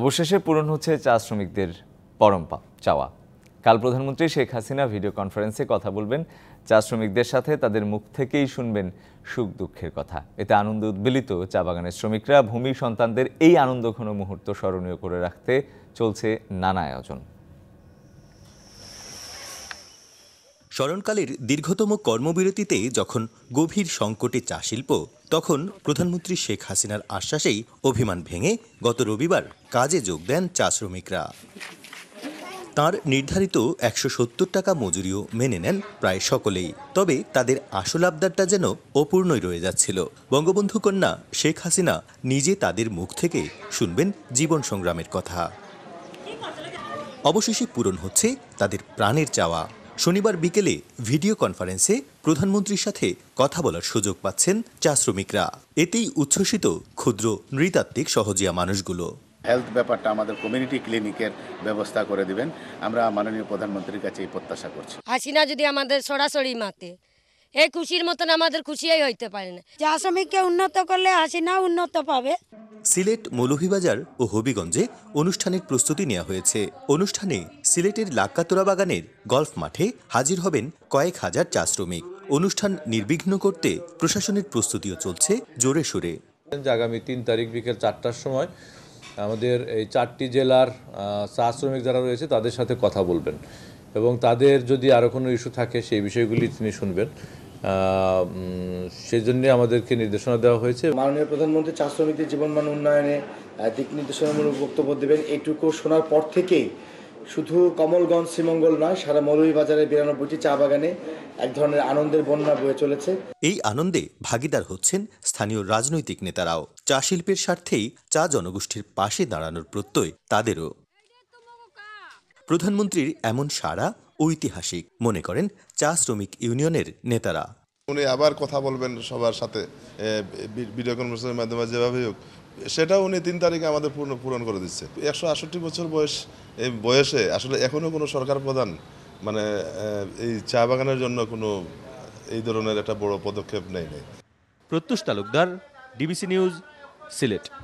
অবশেষে পূরণ হচ্ছে চা শ্রমিকদের পরম্পা চাওয়া কাল প্রধানমন্ত্রী শেখ হাসিনা ভিডিও কনফারেন্সে কথা বলবেন চা শ্রমিকদের সাথে তাদের মুখ থেকেই শুনবেন সুখ দুঃখের কথা এতে আনন্দ উদ্বেলিত চা বাগানের শ্রমিকরা ভূমি সন্তানদের এই আনন্দঘন মুহূর্ত স্মরণীয় করে রাখতে চলছে নানা আয়োজন স্মরণকালের দীর্ঘতম কর্মবিরতিতে যখন গভীর সংকটে চা শিল্প তখন প্রধানমন্ত্রী শেখ হাসিনার আশ্বাসেই অভিমান ভেঙে গত রবিবার কাজে যোগ দেন চা শ্রমিকরা তার নির্ধারিত একশো সত্তর টাকা মজুরিও মেনে নেন প্রায় সকলেই তবে তাদের আসল আবদারটা যেন অপূর্ণই রয়ে যাচ্ছিল বঙ্গবন্ধু কন্যা শেখ হাসিনা নিজে তাদের মুখ থেকে শুনবেন জীবন সংগ্রামের কথা অবশেষে পূরণ হচ্ছে তাদের প্রাণের চাওয়া শনিবার বিকেলে ভিডিও কনফারেন্সে প্রধানমন্ত্রীর সাথে কথা বলার সুযোগ পাচ্ছেন চা শ্রমিকরা এতেই উচ্ছ্বসিত ক্ষুদ্র নৃতাত্ত্বিক সহজিয়া মানুষগুলো হেলথ ব্যাপারটা আমাদের কমিউনিটি ক্লিনিকের ব্যবস্থা করে দিবেন আমরা মাননীয় প্রধানমন্ত্রীর কাছে এই প্রত্যাশা করছি না যদি আমাদের সরাসরি মাতে এই খুশির মতন আমাদের খুশিই হইতে পারে না যে আসামিকে উন্নত করলে আসি না উন্নত পাবে সিলেট মৌলভীবাজার ও হবিগঞ্জে অনুষ্ঠানের প্রস্তুতি নেওয়া হয়েছে অনুষ্ঠানে সিলেটের লাক্কাতোরা বাগানের গল্ফ মাঠে হাজির হবেন কয়েক হাজার চা শ্রমিক অনুষ্ঠান নির্বিঘ্ন করতে প্রশাসনের প্রস্তুতিও চলছে জোরে সোরে আগামী তিন তারিখ বিকেল চারটার সময় আমাদের এই চারটি জেলার চা শ্রমিক যারা রয়েছে তাদের সাথে কথা বলবেন এবং তাদের যদি আরও কোনো ইস্যু থাকে সেই বিষয়গুলি তিনি শুনবেন সেজন্য আমাদেরকে নির্দেশনা দেওয়া হয়েছে মাননীয় প্রধানমন্ত্রী চা শ্রমিকদের জীবনমান উন্নয়নে দিক নির্দেশনামূলক বক্তব্য দেবেন এইটুকু শোনার পর থেকেই শুধু কমলগঞ্জ শ্রীমঙ্গল নয় সারা মৌলভীবাজারের বিরানব্বইটি চা বাগানে এক ধরনের আনন্দের বন্যা বয়ে চলেছে এই আনন্দে ভাগিদার হচ্ছেন স্থানীয় রাজনৈতিক নেতারাও চা শিল্পের স্বার্থেই চা জনগোষ্ঠীর পাশে দাঁড়ানোর প্রত্যয় তাদেরও প্রধানমন্ত্রীর এমন সারা ঐতিহাসিক মনে করেন চা শ্রমিক ইউনিয়নের নেতারা উনি আবার কথা বলবেন সবার সাথে ভিডিও কনফারেন্সের মাধ্যমে যেভাবে হোক সেটা উনি তিন তারিখে আমাদের পূর্ণ পূরণ করে দিচ্ছে একশো আষট্টি বছর বয়স এই বয়সে আসলে এখনও কোনো সরকার প্রধান মানে এই চা বাগানের জন্য কোনো এই ধরনের একটা বড় পদক্ষেপ নেয়নি নাই প্রত্যুষ তালুকদার ডিবিসি নিউজ সিলেট